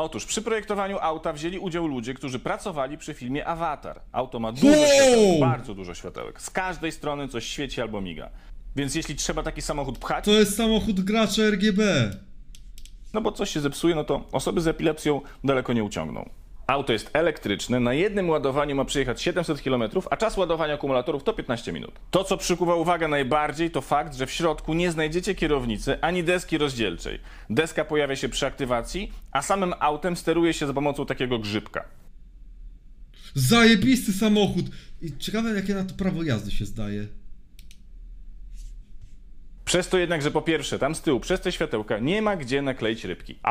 Otóż przy projektowaniu auta wzięli udział ludzie, którzy pracowali przy filmie Avatar. Auto ma dużo światełek, bardzo dużo światełek. Z każdej strony coś świeci albo miga. Więc jeśli trzeba taki samochód pchać... To jest samochód gracza RGB. No bo coś się zepsuje, no to osoby z epilepsją daleko nie uciągną auto jest elektryczne, na jednym ładowaniu ma przejechać 700 km, a czas ładowania akumulatorów to 15 minut. To, co przykuwa uwagę najbardziej, to fakt, że w środku nie znajdziecie kierownicy ani deski rozdzielczej. Deska pojawia się przy aktywacji, a samym autem steruje się za pomocą takiego grzybka. Zajebisty samochód! I ciekawe, jakie na to prawo jazdy się zdaje. Przez to jednak, że po pierwsze, tam z tyłu, przez te światełka, nie ma gdzie nakleić rybki. A